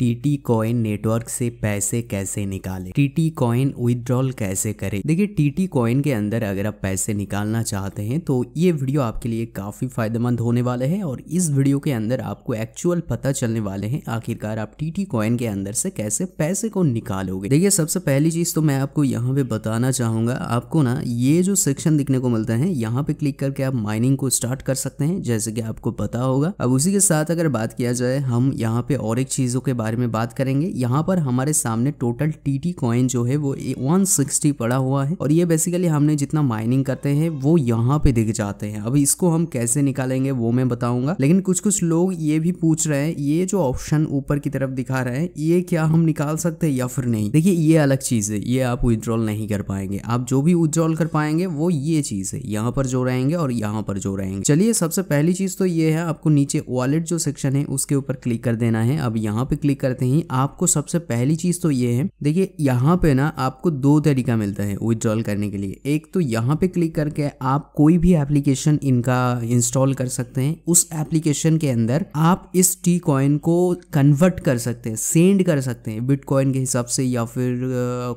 TT coin network से पैसे कैसे निकालें टीटी कॉइन विदड्रॉल कैसे करें देखिए टीटी कॉइन के अंदर अगर आप पैसे निकालना चाहते हैं तो ये वीडियो आपके लिए काफ़ी फायदेमंद होने वाले हैं और इस वीडियो के अंदर आपको एक्चुअल पता चलने वाले हैं आखिरकार आप टीटी कॉइन के अंदर से कैसे पैसे को निकालोगे देखिए सबसे पहली चीज़ तो मैं आपको यहाँ पे बताना चाहूँगा आपको ना ये जो सेक्शन दिखने को मिलता है यहाँ पे क्लिक करके आप माइनिंग को स्टार्ट कर सकते हैं जैसे कि आपको पता होगा अब उसी के साथ अगर बात किया जाए हम यहाँ पे और एक चीज़ों के बारे बारे में बात करेंगे यहाँ पर हमारे सामने टोटल टी टी कॉइन जो है वो वन सिक्सटी पड़ा हुआ है और ये बेसिकली हमने जितना माइनिंग करते हैं वो यहाँ पे दिख जाते हैं अब इसको हम कैसे निकालेंगे वो मैं बताऊंगा लेकिन कुछ कुछ लोग ये भी पूछ रहे हैं ये जो ऑप्शन ऊपर की तरफ दिखा रहे हैं ये क्या हम निकाल सकते हैं या फिर नहीं देखिए ये अलग चीज है ये आप विद्रॉल नहीं कर पाएंगे आप जो भी विद्रॉल कर पाएंगे वो ये चीज है यहाँ पर जो रहेंगे और यहाँ पर जो रहेंगे चलिए सबसे पहली चीज तो ये है आपको नीचे वॉलेट जो सेक्शन है उसके ऊपर क्लिक कर देना है अब यहाँ पे क्लिक करते ही आपको सबसे पहली चीज़ तो ये है देखिए यहाँ पे ना आपको दो तरीका मिलता है विदड्रॉल करने के लिए एक तो यहाँ पे क्लिक करके आप कोई भी एप्लीकेशन इनका इंस्टॉल कर सकते हैं उस एप्लीकेशन के अंदर आप इस टी कॉइन को कन्वर्ट कर सकते हैं सेंड कर सकते हैं बिटकॉइन के हिसाब से या फिर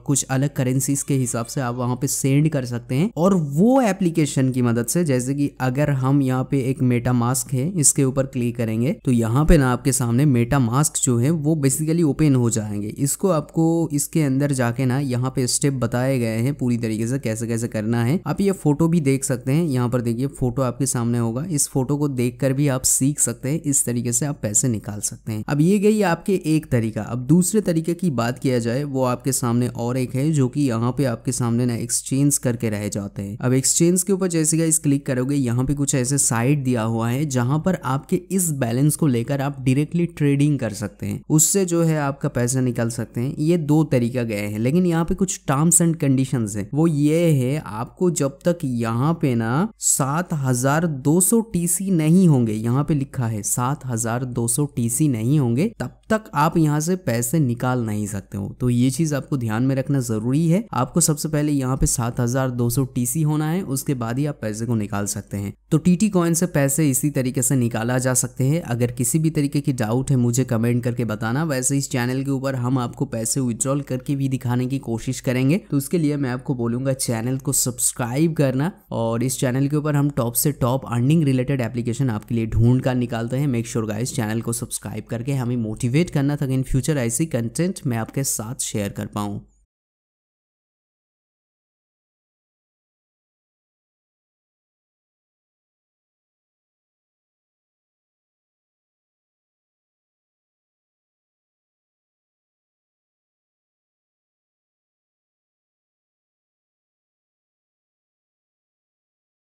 कुछ अलग करेंसीज के हिसाब से आप वहां पे सेंड कर सकते हैं और वो एप्लीकेशन की मदद से जैसे कि अगर हम यहाँ पे एक मेटा मास्क है इसके ऊपर क्लिक करेंगे तो यहाँ पे ना आपके सामने मेटा मास्क जो है वो बेसिकली ओपन हो जाएंगे इसको आपको इसके अंदर जाके ना यहाँ पे स्टेप बताए गए हैं पूरी तरीके से कैसे कैसे करना है आप ये फोटो भी देख सकते हैं यहाँ पर देखिए फोटो आपके सामने होगा इस फोटो को देख भी आप सीख सकते हैं इस तरीके से आप पैसे निकाल सकते हैं अब ये गई आपके एक तरीका अब दूसरे तरीके की बात किया जाए वो आपके सामने और एक है जो कि यहाँ पे आपके सामने ना एक्सचेंज करके रह जाते हैं अब एक्सचेंज के ऊपर जैसे इस क्लिक करोगे यहाँ पे कुछ ऐसे साइट दिया हुआ है जहाँ पर आपके इस बैलेंस को लेकर आप डायरेक्टली ट्रेडिंग कर सकते हैं उससे जो है आपका पैसा निकाल सकते हैं ये दो तरीका गए हैं लेकिन यहाँ पे कुछ टर्म्स एंड कंडीशन है वो ये है आपको जब तक यहाँ पे ना सात हजार दो सौ टीसी नहीं होंगे यहाँ पे लिखा है सात हजार दो सौ टीसी नहीं होंगे तब तक आप यहाँ से पैसे निकाल नहीं सकते हो तो ये चीज आपको ध्यान में रखना जरूरी है आपको सबसे पहले यहाँ पे सात हजार दो सौ टीसी होना है उसके बाद ही आप पैसे को निकाल सकते हैं तो टीटी कॉइन से पैसे इसी तरीके से निकाला जा सकते हैं अगर किसी भी तरीके की डाउट है मुझे कमेंट करके बता बताना वैसे इस चैनल के ऊपर हम आपको पैसे विदड्रॉल करके भी दिखाने की कोशिश करेंगे तो उसके लिए मैं आपको बोलूंगा चैनल को सब्सक्राइब करना और इस चैनल के ऊपर हम टॉप से टॉप अर्निंग रिलेटेड एप्लीकेशन आपके लिए ढूंढ कर निकालते हैं मेक श्योर गाइस चैनल को सब्सक्राइब करके हमें मोटिवेट करना था इन फ्यूचर ऐसी कंटेंट मैं आपके साथ शेयर कर पाऊँ